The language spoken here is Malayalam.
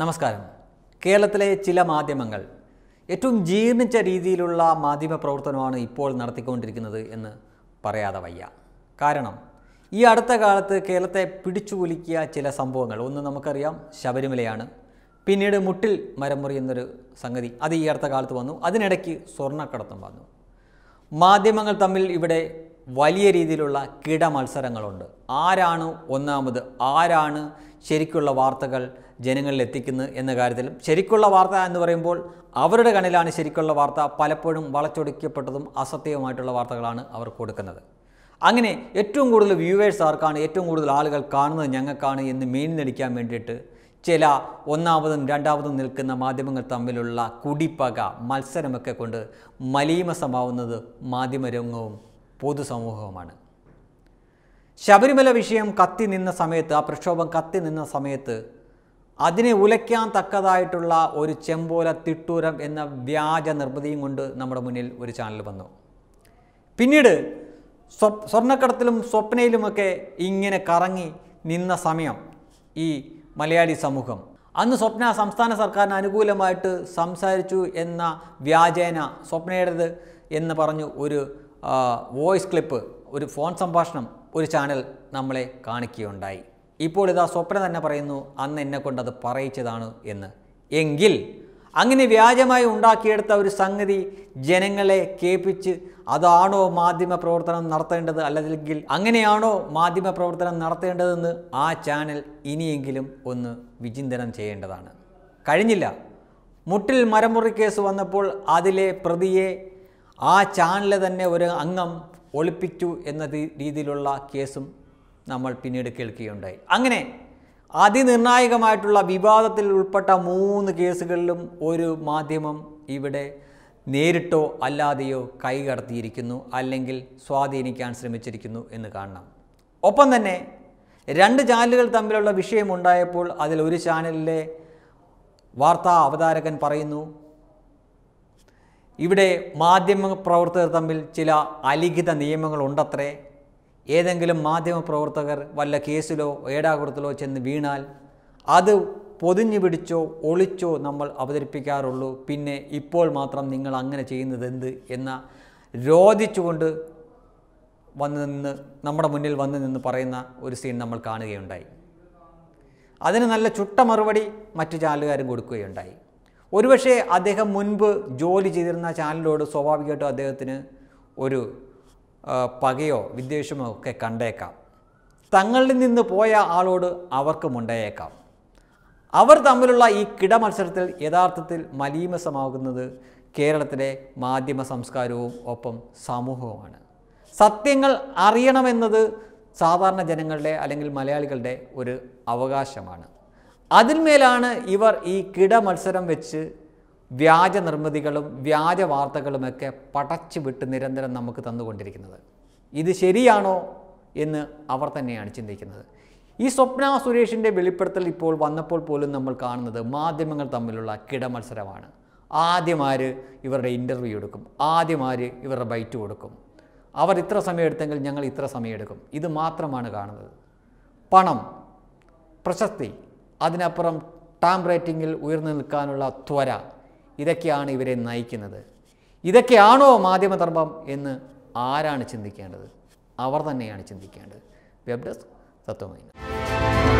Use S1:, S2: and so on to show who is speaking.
S1: നമസ്കാരം കേരളത്തിലെ ചില മാധ്യമങ്ങൾ ഏറ്റവും ജീർണിച്ച രീതിയിലുള്ള മാധ്യമ പ്രവർത്തനമാണ് ഇപ്പോൾ നടത്തിക്കൊണ്ടിരിക്കുന്നത് എന്ന് പറയാതെ വയ്യ കാരണം ഈ അടുത്ത കാലത്ത് കേരളത്തെ പിടിച്ചുകുലിക്കിയ ചില സംഭവങ്ങൾ ഒന്ന് നമുക്കറിയാം ശബരിമലയാണ് പിന്നീട് മുട്ടിൽ മരമുറി എന്നൊരു സംഗതി അത് ഈ അടുത്ത കാലത്ത് വന്നു അതിനിടയ്ക്ക് സ്വർണ്ണക്കടത്തും വന്നു മാധ്യമങ്ങൾ തമ്മിൽ ഇവിടെ വലിയ രീതിയിലുള്ള കിട മത്സരങ്ങളുണ്ട് ആരാണ് ഒന്നാമത് ആരാണ് ശരിക്കുള്ള വാർത്തകൾ ജനങ്ങളിൽ എത്തിക്കുന്നത് എന്ന കാര്യത്തിലും ശരിക്കുള്ള വാർത്ത എന്ന് പറയുമ്പോൾ അവരുടെ കണ്ണിലാണ് ശരിക്കുള്ള വാർത്ത പലപ്പോഴും വളച്ചൊടിക്കപ്പെട്ടതും അസത്യവുമായിട്ടുള്ള വാർത്തകളാണ് അവർ കൊടുക്കുന്നത് അങ്ങനെ ഏറ്റവും കൂടുതൽ വ്യൂവേഴ്സ് ആർക്കാണ് ഏറ്റവും കൂടുതൽ ആളുകൾ കാണുന്നത് ഞങ്ങൾക്കാണ് എന്ന് മീൻ നടിക്കാൻ വേണ്ടിയിട്ട് ചില ഒന്നാമതും രണ്ടാമതും നിൽക്കുന്ന മാധ്യമങ്ങൾ തമ്മിലുള്ള കുടിപ്പക മത്സരമൊക്കെ കൊണ്ട് മലീമസമാവുന്നത് മാധ്യമരംഗവും പൊതുസമൂഹവുമാണ് ശബരിമല വിഷയം കത്തി നിന്ന സമയത്ത് ആ പ്രക്ഷോഭം കത്തി നിന്ന സമയത്ത് അതിനെ ഉലയ്ക്കാൻ തക്കതായിട്ടുള്ള ഒരു ചെമ്പോല തിട്ടൂരം എന്ന വ്യാജ നിർമ്മിതിയും കൊണ്ട് നമ്മുടെ മുന്നിൽ ഒരു ചാനൽ വന്നു പിന്നീട് സ്വ സ്വർണ്ണക്കടത്തിലും സ്വപ്നയിലുമൊക്കെ ഇങ്ങനെ കറങ്ങി നിന്ന സമയം ഈ മലയാളി സമൂഹം അന്ന് സ്വപ്ന സംസ്ഥാന സർക്കാരിന് അനുകൂലമായിട്ട് സംസാരിച്ചു എന്ന വ്യാജേന സ്വപ്നയുടേത് എന്ന് പറഞ്ഞു ഒരു വോയിസ് ക്ലിപ്പ് ഒരു ഫോൺ സംഭാഷണം ഒരു ചാനൽ നമ്മളെ കാണിക്കുകയുണ്ടായി ഇപ്പോൾ ഇതാ സ്വപ്ന തന്നെ പറയുന്നു അന്ന് എന്നെ കൊണ്ടത് അത് പറയിച്ചതാണ് എന്ന് എങ്കിൽ അങ്ങനെ വ്യാജമായി ഉണ്ടാക്കിയെടുത്ത ഒരു സംഗതി ജനങ്ങളെ കേൾപ്പിച്ച് അതാണോ മാധ്യമ പ്രവർത്തനം നടത്തേണ്ടത് അല്ലെങ്കിൽ അങ്ങനെയാണോ മാധ്യമ പ്രവർത്തനം നടത്തേണ്ടതെന്ന് ആ ചാനൽ ഇനിയെങ്കിലും ഒന്ന് വിചിന്തനം ചെയ്യേണ്ടതാണ് കഴിഞ്ഞില്ല മുട്ടിൽ മരമുറി കേസ് വന്നപ്പോൾ അതിലെ പ്രതിയെ ആ ചാനൽ തന്നെ ഒരു അംഗം ഒളിപ്പിച്ചു എന്ന രീതിയിലുള്ള കേസും നമ്മൾ പിന്നീട് കേൾക്കുകയുണ്ടായി അങ്ങനെ അതിനിർണായകമായിട്ടുള്ള വിവാദത്തിൽ ഉൾപ്പെട്ട മൂന്ന് കേസുകളിലും ഒരു മാധ്യമം ഇവിടെ നേരിട്ടോ അല്ലാതെയോ കൈകടത്തിയിരിക്കുന്നു അല്ലെങ്കിൽ സ്വാധീനിക്കാൻ ശ്രമിച്ചിരിക്കുന്നു എന്ന് കാണണം ഒപ്പം തന്നെ രണ്ട് ചാനലുകൾ തമ്മിലുള്ള വിഷയമുണ്ടായപ്പോൾ അതിൽ ഒരു ചാനലിലെ വാർത്താ അവതാരകൻ പറയുന്നു ഇവിടെ മാധ്യമ പ്രവർത്തകർ തമ്മിൽ ചില അലിഖിത നിയമങ്ങളുണ്ടത്രേ ഏതെങ്കിലും മാധ്യമ പ്രവർത്തകർ വല്ല കേസിലോ ഏടാകുടത്തിലോ ചെന്ന് വീണാൽ അത് പൊതിഞ്ഞു പിടിച്ചോ ഒളിച്ചോ നമ്മൾ അവതരിപ്പിക്കാറുള്ളൂ പിന്നെ ഇപ്പോൾ മാത്രം നിങ്ങൾ അങ്ങനെ ചെയ്യുന്നത് എന്ത് എന്ന രോധിച്ചുകൊണ്ട് വന്ന് നിന്ന് നമ്മുടെ മുന്നിൽ വന്ന് നിന്ന് പറയുന്ന ഒരു സീൻ നമ്മൾ കാണുകയുണ്ടായി അതിന് നല്ല ചുട്ട മറുപടി മറ്റു ചാലുകാരും കൊടുക്കുകയുണ്ടായി ഒരുപക്ഷെ അദ്ദേഹം മുൻപ് ജോലി ചെയ്തിരുന്ന ചാനലിനോട് സ്വാഭാവികമായിട്ടും അദ്ദേഹത്തിന് ഒരു പകയോ വിദ്വേഷമോ ഒക്കെ കണ്ടേക്കാം തങ്ങളിൽ നിന്ന് പോയ ആളോട് അവർക്കും ഉണ്ടായേക്കാം അവർ തമ്മിലുള്ള ഈ കിട മത്സരത്തിൽ യഥാർത്ഥത്തിൽ മലീമസമാകുന്നത് കേരളത്തിലെ മാധ്യമ സംസ്കാരവും ഒപ്പം സമൂഹവുമാണ് സത്യങ്ങൾ അറിയണമെന്നത് സാധാരണ ജനങ്ങളുടെ അല്ലെങ്കിൽ മലയാളികളുടെ ഒരു അവകാശമാണ് അതിന്മേലാണ് ഇവർ ഈ കിട മത്സരം വെച്ച് വ്യാജ നിർമ്മിതികളും വ്യാജ വാർത്തകളുമൊക്കെ പടച്ചു വിട്ട് നിരന്തരം നമുക്ക് തന്നുകൊണ്ടിരിക്കുന്നത് ഇത് ശരിയാണോ എന്ന് അവർ തന്നെയാണ് ചിന്തിക്കുന്നത് ഈ സ്വപ്ന സുരേഷിൻ്റെ വെളിപ്പെടുത്തൽ ഇപ്പോൾ വന്നപ്പോൾ പോലും നമ്മൾ കാണുന്നത് മാധ്യമങ്ങൾ തമ്മിലുള്ള കിടമത്സരമാണ് ആദ്യമാര് ഇവരുടെ ഇൻ്റർവ്യൂ എടുക്കും ആദ്യമാര് ഇവരുടെ ബൈറ്റ് കൊടുക്കും അവർ ഇത്ര സമയം എടുത്തെങ്കിൽ ഞങ്ങൾ ഇത്ര സമയം എടുക്കും ഇത് മാത്രമാണ് കാണുന്നത് പണം പ്രശസ്തി അതിനപ്പുറം ടാം റേറ്റിങ്ങിൽ ഉയർന്നു നിൽക്കാനുള്ള ത്വര ഇതൊക്കെയാണ് ഇവരെ നയിക്കുന്നത് ഇതൊക്കെയാണോ മാധ്യമധർമ്മം എന്ന് ആരാണ് ചിന്തിക്കേണ്ടത് അവർ തന്നെയാണ് ചിന്തിക്കേണ്ടത് വെബ് ഡെസ്ക് തത്വമൈന